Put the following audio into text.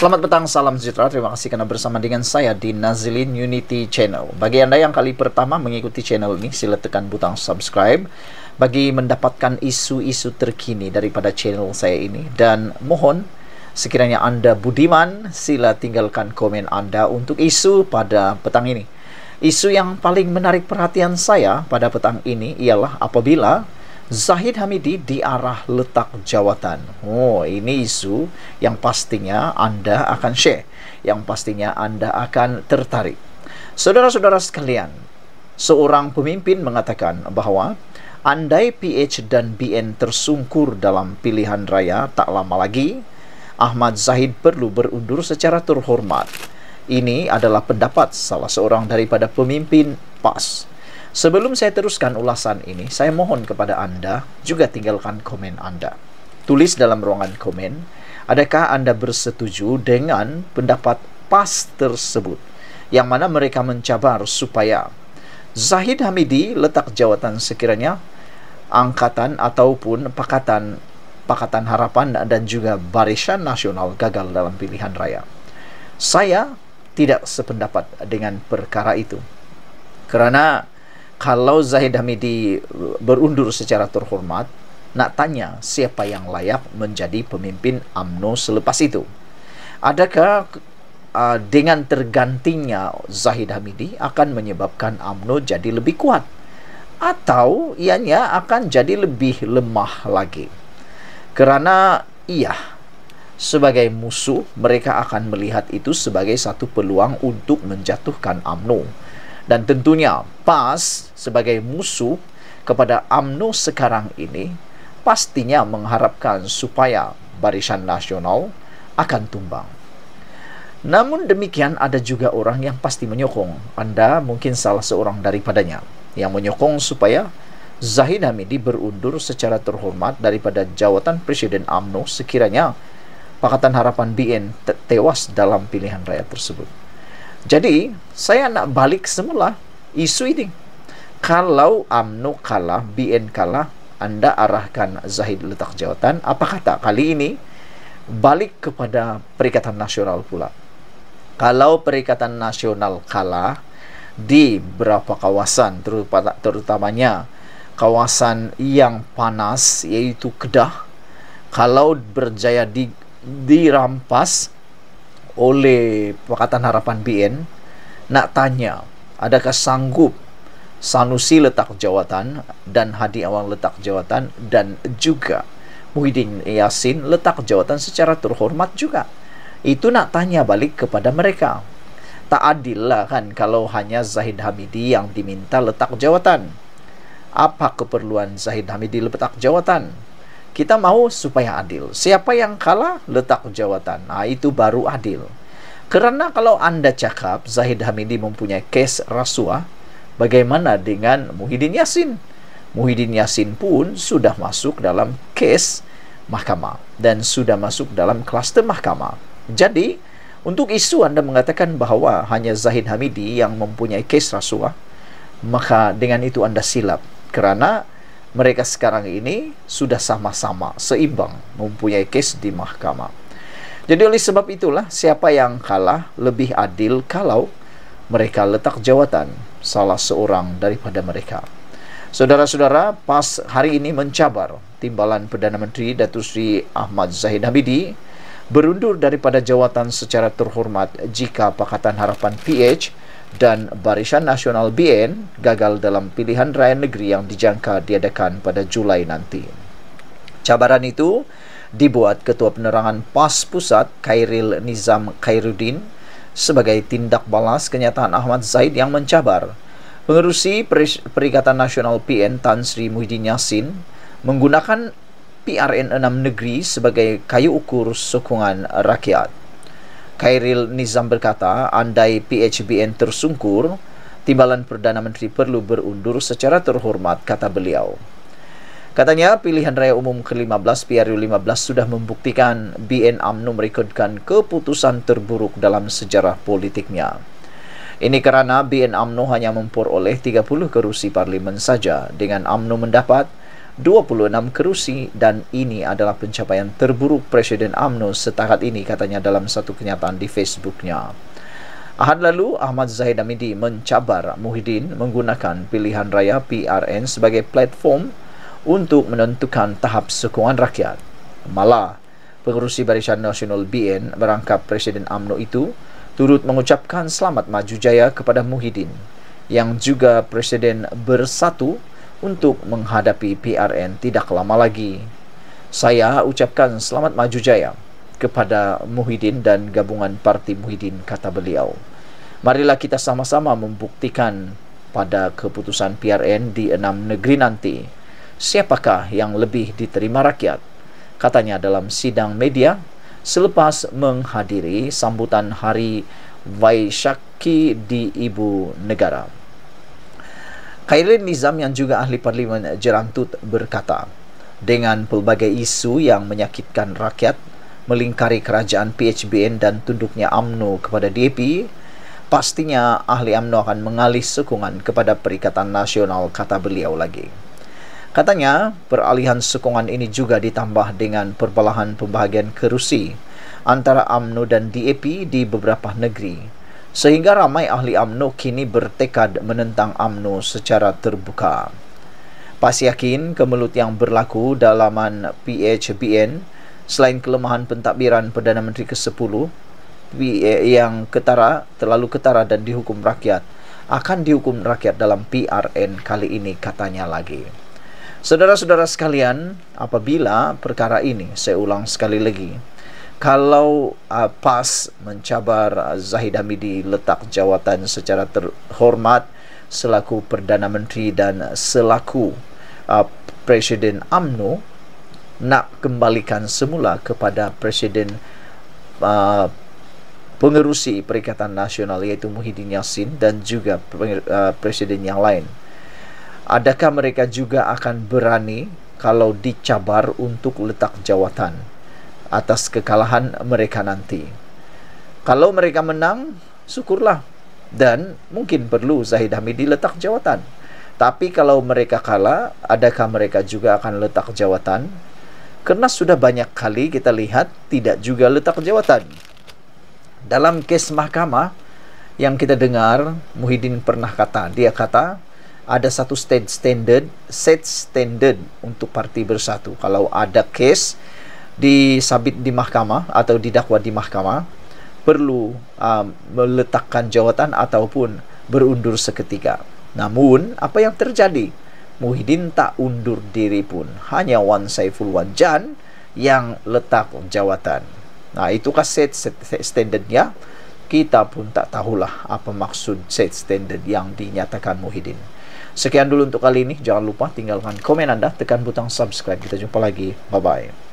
Selamat petang, salam sejahtera. Terima kasih kerana bersama dengan saya di Nazilin Unity Channel. Bagi anda yang kali pertama mengikuti channel ini, sila tekan butang subscribe bagi mendapatkan isu-isu terkini daripada channel saya ini. Dan mohon sekiranya anda budiman, sila tinggalkan komen anda untuk isu pada petang ini. Isu yang paling menarik perhatian saya pada petang ini ialah apabila Zahid Hamidi di arah letak jawatan. Oh, ini isu yang pastinya anda akan share, yang pastinya anda akan tertarik. Saudara-saudara sekalian, seorang pemimpin mengatakan bahawa andai PH dan BN tersungkur dalam pilihan raya tak lama lagi, Ahmad Zahid perlu berundur secara terhormat. Ini adalah pendapat salah seorang daripada pemimpin PAS. Sebelum saya teruskan ulasan ini, saya mohon kepada Anda juga tinggalkan komen Anda. Tulis dalam ruangan komen, adakah Anda bersetuju dengan pendapat PAS tersebut yang mana mereka mencabar supaya Zahid Hamidi letak jawatan sekiranya angkatan ataupun pakatan Pakatan Harapan dan juga Barisan Nasional gagal dalam pilihan raya. Saya tidak sependapat dengan perkara itu. Kerana kalau Zahid Hamidi berundur secara terhormat, nak tanya siapa yang layak menjadi pemimpin AMNO selepas itu? Adakah uh, dengan tergantinya Zahid Hamidi akan menyebabkan AMNO jadi lebih kuat? Atau ianya akan jadi lebih lemah lagi? Kerana iya, sebagai musuh mereka akan melihat itu sebagai satu peluang untuk menjatuhkan AMNO dan tentunya PAS sebagai musuh kepada AMNO sekarang ini pastinya mengharapkan supaya Barisan Nasional akan tumbang. Namun demikian ada juga orang yang pasti menyokong. Anda mungkin salah seorang daripadanya yang menyokong supaya Zahid Hamidi berundur secara terhormat daripada jawatan Presiden AMNO sekiranya Pakatan Harapan BN tewas dalam pilihan raya tersebut. Jadi, saya nak balik semula isu ini. Kalau Amnu kalah, BN kalah, anda arahkan Zahid letak jawatan, Apa kata kali ini balik kepada Perikatan Nasional pula? Kalau Perikatan Nasional kalah di beberapa kawasan, terutamanya kawasan yang panas, yaitu Kedah, kalau berjaya di, dirampas, oleh Pakatan Harapan BN nak tanya adakah sanggup Sanusi letak jawatan dan Hadi Awang letak jawatan dan juga Muhyiddin Yassin letak jawatan secara terhormat juga itu nak tanya balik kepada mereka tak adil lah kan kalau hanya Zahid Hamidi yang diminta letak jawatan apa keperluan Zahid Hamidi letak jawatan kita mahu supaya adil. Siapa yang kalah letak jawatan. Nah, itu baru adil. Kerana kalau anda cakap Zahid Hamidi mempunyai kes rasuah, bagaimana dengan Muhyiddin Yassin? Muhyiddin Yassin pun sudah masuk dalam kes mahkamah dan sudah masuk dalam kluster mahkamah. Jadi, untuk isu anda mengatakan bahawa hanya Zahid Hamidi yang mempunyai kes rasuah, maka dengan itu anda silap. Kerana mereka sekarang ini sudah sama-sama seimbang mempunyai kes di mahkamah. Jadi oleh sebab itulah siapa yang kalah lebih adil kalau mereka letak jawatan salah seorang daripada mereka. Saudara-saudara, PAS hari ini mencabar timbalan Perdana Menteri Datuk Sri Ahmad Zahid Hamidi berundur daripada jawatan secara terhormat jika Pakatan Harapan PH dan Barisan Nasional BN gagal dalam pilihan raya negeri yang dijangka diadakan pada Julai nanti. Cabaran itu dibuat Ketua Penerangan PAS Pusat Khairil Nizam Khairuddin sebagai tindak balas kenyataan Ahmad Zaid yang mencabar. Pengerusi Perikatan Nasional PN Tan Sri Muhyiddin Yassin menggunakan PRN 6 negeri sebagai kayu ukur sokongan rakyat. Khairil Nizam berkata, andai PHBN tersungkur, timbalan Perdana Menteri perlu berundur secara terhormat, kata beliau. Katanya, pilihan raya umum ke-15 PRU15 sudah membuktikan BN UMNO merekodkan keputusan terburuk dalam sejarah politiknya. Ini kerana BN UMNO hanya memperoleh 30 kerusi parlimen saja dengan UMNO mendapat 26 kerusi dan ini adalah pencapaian terburuk Presiden AMNO setakat ini katanya dalam satu kenyataan di Facebooknya. Ahad lalu, Ahmad Zahid Amidi mencabar Muhyiddin menggunakan pilihan raya PRN sebagai platform untuk menentukan tahap sokongan rakyat. Malah, pengurusi Barisan Nasional BN berangkap Presiden AMNO itu turut mengucapkan selamat maju jaya kepada Muhyiddin yang juga Presiden Bersatu untuk menghadapi PRN tidak lama lagi. Saya ucapkan selamat maju jaya kepada Muhyiddin dan gabungan Parti Muhyiddin kata beliau. Marilah kita sama-sama membuktikan pada keputusan PRN di enam negeri nanti siapakah yang lebih diterima rakyat katanya dalam sidang media selepas menghadiri sambutan hari Vaishakhi di ibu negara Khairin Nizam yang juga ahli parlimen Jerantut berkata, dengan pelbagai isu yang menyakitkan rakyat melingkari kerajaan PHBN dan tunduknya AMNO kepada DAP, pastinya ahli AMNO akan mengalih sokongan kepada Perikatan Nasional kata beliau lagi. Katanya, peralihan sokongan ini juga ditambah dengan perbelahan pembahagian kerusi antara AMNO dan DAP di beberapa negeri sehingga ramai ahli AMNO kini bertekad menentang AMNO secara terbuka. Pas yakin kemelut yang berlaku dalaman PHBN selain kelemahan pentadbiran Perdana Menteri ke-10 eh, yang ketara, terlalu ketara dan dihukum rakyat akan dihukum rakyat dalam PRN kali ini katanya lagi. Saudara-saudara sekalian, apabila perkara ini, saya ulang sekali lagi, kalau uh, PAS mencabar uh, Zahid Hamidi letak jawatan secara terhormat selaku Perdana Menteri dan selaku uh, Presiden AMNO nak kembalikan semula kepada Presiden uh, Pengerusi Perikatan Nasional iaitu Muhyiddin Yassin dan juga uh, Presiden yang lain adakah mereka juga akan berani kalau dicabar untuk letak jawatan atas kekalahan mereka nanti. Kalau mereka menang, syukurlah. Dan mungkin perlu Zahid Hamidi letak jawatan. Tapi kalau mereka kalah, adakah mereka juga akan letak jawatan? Karena sudah banyak kali kita lihat tidak juga letak jawatan. Dalam kes mahkamah yang kita dengar, Muhyiddin pernah kata, dia kata, ada satu stand standard, set standard untuk parti bersatu. Kalau ada case disabit di mahkamah atau didakwa di mahkamah perlu uh, meletakkan jawatan ataupun berundur seketika. Namun, apa yang terjadi? Muhyiddin tak undur diri pun. Hanya Wan Saiful Wanjan yang letak jawatan. Nah, itu kaset standardnya. Kita pun tak tahulah apa maksud set standard yang dinyatakan Muhyiddin. Sekian dulu untuk kali ini. Jangan lupa tinggalkan komen anda, tekan butang subscribe. Kita jumpa lagi. Bye-bye.